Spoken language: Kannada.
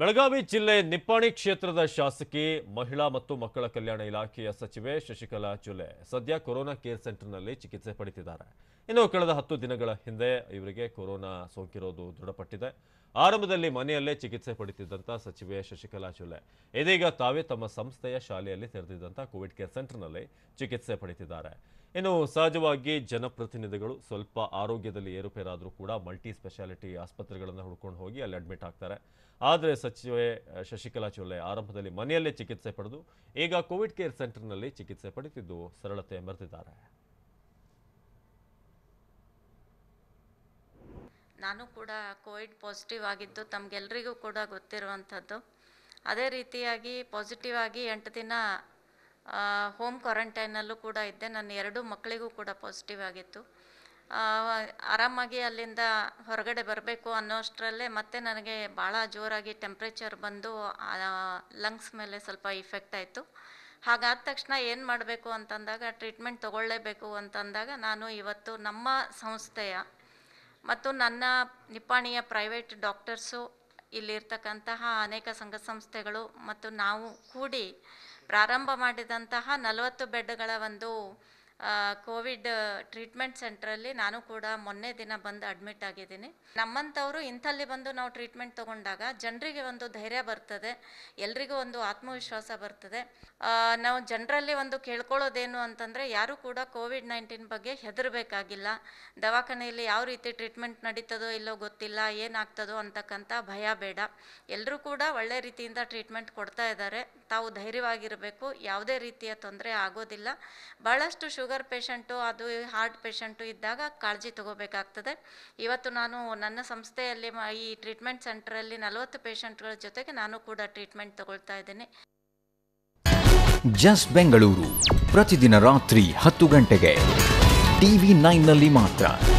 ಬೆಳಗಾವಿ ಜಿಲ್ಲೆ ನಿಪ್ಪಾಣಿ ಕ್ಷೇತ್ರದ ಶಾಸಕಿ ಮಹಿಳಾ ಮತ್ತು ಮಕ್ಕಳ ಕಲ್ಯಾಣ ಇಲಾಖೆಯ ಸಚಿವೆ ಶಶಿಕಲಾ ಜುಲೆ ಸದ್ಯ ಕೊರೋನಾ ಕೇರ್ ಸೆಂಟರ್ನಲ್ಲಿ ಚಿಕಿತ್ಸೆ ಪಡೆಯುತ್ತಿದ್ದಾರೆ ಇನ್ನು ಕಳೆದ ಹತ್ತು ದಿನಗಳ ಹಿಂದೆ ಇವರಿಗೆ ಕೊರೋನಾ ಸೋಂಕಿರೋದು ದೃಢಪಟ್ಟಿದೆ ಆರಂಭದಲ್ಲಿ ಮನೆಯಲ್ಲೇ ಚಿಕಿತ್ಸೆ ಪಡಿತಿದ್ದಂಥ ಸಚಿವೆ ಶಶಿಕಲಾ ಜೊಲ್ಲೆ ಇದೀಗ ತಾವೇ ತಮ್ಮ ಸಂಸ್ಥೆಯ ಶಾಲೆಯಲ್ಲಿ ತೆರೆದಿದ್ದಂಥ ಕೋವಿಡ್ ಕೇರ್ ಸೆಂಟರ್ನಲ್ಲಿ ಚಿಕಿತ್ಸೆ ಪಡೆಯುತ್ತಿದ್ದಾರೆ ಇನ್ನು ಸಹಜವಾಗಿ ಜನಪ್ರತಿನಿಧಿಗಳು ಸ್ವಲ್ಪ ಆರೋಗ್ಯದಲ್ಲಿ ಏರುಪೇರಾದರೂ ಕೂಡ ಮಲ್ಟಿ ಸ್ಪೆಷಾಲಿಟಿ ಆಸ್ಪತ್ರೆಗಳನ್ನು ಹುಡ್ಕೊಂಡು ಹೋಗಿ ಅಲ್ಲಿ ಅಡ್ಮಿಟ್ ಆಗ್ತಾರೆ ಆದರೆ ಸಚಿವೆ ಶಶಿಕಲಾ ಚೊಲ್ಲೆ ಆರಂಭದಲ್ಲಿ ಮನೆಯಲ್ಲೇ ಚಿಕಿತ್ಸೆ ಪಡೆದು ಈಗ ಕೋವಿಡ್ ಕೇರ್ ಸೆಂಟರ್ನಲ್ಲಿ ಚಿಕಿತ್ಸೆ ಪಡಿತಿದ್ದು ಸರಳತೆ ಮೆರೆದಿದ್ದಾರೆ ನಾನು ಕೂಡ ಕೋವಿಡ್ ಪಾಸಿಟಿವ್ ಆಗಿದ್ದು ತಮಗೆಲ್ಲರಿಗೂ ಕೂಡ ಗೊತ್ತಿರುವಂಥದ್ದು ಅದೇ ರೀತಿಯಾಗಿ ಪಾಸಿಟಿವ್ ಆಗಿ ಎಂಟು ದಿನ ಹೋಮ್ ಕ್ವಾರಂಟೈನಲ್ಲೂ ಕೂಡ ಇದ್ದೆ ನನ್ನ ಎರಡು ಮಕ್ಕಳಿಗೂ ಕೂಡ ಪಾಸಿಟಿವ್ ಆಗಿತ್ತು ಆರಾಮಾಗಿ ಅಲ್ಲಿಂದ ಹೊರಗಡೆ ಬರಬೇಕು ಅನ್ನೋಷ್ಟರಲ್ಲೇ ಮತ್ತೆ ನನಗೆ ಭಾಳ ಜೋರಾಗಿ ಟೆಂಪ್ರೇಚರ್ ಬಂದು ಲಂಗ್ಸ್ ಮೇಲೆ ಸ್ವಲ್ಪ ಇಫೆಕ್ಟ್ ಆಯಿತು ಹಾಗಾದ ತಕ್ಷಣ ಏನು ಮಾಡಬೇಕು ಅಂತಂದಾಗ ಟ್ರೀಟ್ಮೆಂಟ್ ತೊಗೊಳ್ಳೇಬೇಕು ಅಂತಂದಾಗ ನಾನು ಇವತ್ತು ನಮ್ಮ ಸಂಸ್ಥೆಯ ಮತ್ತು ನನ್ನ ನಿಪ್ಪಾಣಿಯ ಪ್ರೈವೇಟ್ ಡಾಕ್ಟರ್ಸು ಇಲ್ಲಿರ್ತಕ್ಕಂತಹ ಅನೇಕ ಸಂಘ ಸಂಸ್ಥೆಗಳು ಮತ್ತು ನಾವು ಕೂಡಿ ಪ್ರಾರಂಭ ಮಾಡಿದಂತಹ ನಲವತ್ತು ಬೆಡ್ಗಳ ಒಂದು ಕೋವಿಡ್ ಟ್ರೀಟ್ಮೆಂಟ್ ಸೆಂಟ್ರಲ್ಲಿ ನಾನು ಕೂಡ ಮೊನ್ನೆ ದಿನ ಬಂದು ಅಡ್ಮಿಟ್ ಆಗಿದ್ದೀನಿ ನಮ್ಮಂಥವರು ಇಂಥಲ್ಲಿ ಬಂದು ನಾವು ಟ್ರೀಟ್ಮೆಂಟ್ ತೊಗೊಂಡಾಗ ಜನರಿಗೆ ಒಂದು ಧೈರ್ಯ ಬರ್ತದೆ ಎಲ್ರಿಗೂ ಒಂದು ಆತ್ಮವಿಶ್ವಾಸ ಬರ್ತದೆ ನಾವು ಜನರಲ್ಲಿ ಒಂದು ಕೇಳ್ಕೊಳ್ಳೋದೇನು ಅಂತಂದರೆ ಯಾರೂ ಕೂಡ ಕೋವಿಡ್ ನೈನ್ಟೀನ್ ಬಗ್ಗೆ ಹೆದರಬೇಕಾಗಿಲ್ಲ ದವಾಖಾನೆಯಲ್ಲಿ ಯಾವ ರೀತಿ ಟ್ರೀಟ್ಮೆಂಟ್ ನಡೀತದೋ ಇಲ್ಲೋ ಗೊತ್ತಿಲ್ಲ ಏನಾಗ್ತದೋ ಅಂತಕ್ಕಂಥ ಭಯ ಬೇಡ ಎಲ್ಲರೂ ಕೂಡ ಒಳ್ಳೆ ರೀತಿಯಿಂದ ಟ್ರೀಟ್ಮೆಂಟ್ ಕೊಡ್ತಾ ಇದ್ದಾರೆ ತಾವು ಧೈರ್ಯವಾಗಿರಬೇಕು ಯಾವುದೇ ರೀತಿಯ ತೊಂದರೆ ಆಗೋದಿಲ್ಲ ಬಹಳಷ್ಟು ಶು ಶುಗರ್ ಪೇಷಂಟು ಅದು ಹಾರ್ಟ್ ಪೇಷಂಟು ಇದ್ದಾಗ ಕಾಳಜಿ ತಗೋಬೇಕಾಗ್ತದೆ ಇವತ್ತು ನಾನು ನನ್ನ ಸಂಸ್ಥೆಯಲ್ಲಿ ಈ ಟ್ರೀಟ್ಮೆಂಟ್ ಸೆಂಟರಲ್ಲಿ ನಲವತ್ತು ಪೇಷಂಟ್ಗಳ ಜೊತೆಗೆ ನಾನು ಕೂಡ ಟ್ರೀಟ್ಮೆಂಟ್ ತಗೊಳ್ತಾ ಇದ್ದೇನೆ ಜಸ್ಟ್ ಬೆಂಗಳೂರು ಪ್ರತಿದಿನ ರಾತ್ರಿ ಹತ್ತು ಗಂಟೆಗೆ ಟಿವಿ ನೈನ್ನಲ್ಲಿ ಮಾತ್ರ